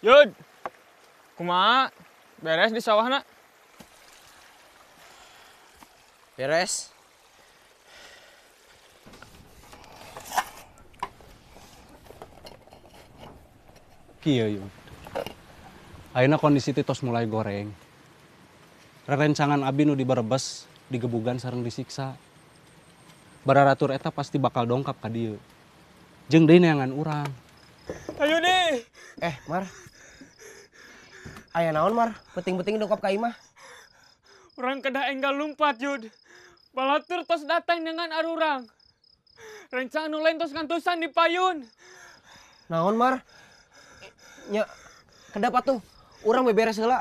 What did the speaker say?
Yud, kuma beres di sawah nak? Beres. Kia Yud. Akhirnya kondisi titos mulai goreng. Rerencangan abi nu diberebes, digebugan sarang disiksa. Bararatur eta pasti bakal dongkap ka dieu. Jeung deui neangan urang ayo nih eh mar ayah naon mar penting-penting dongkap ka imah orang kedah enggak lumpat yud balatur tos datang dengan arurang Rencana nulain tos kantusan di payun naon mar ya, kedapat tuh orang beberes heula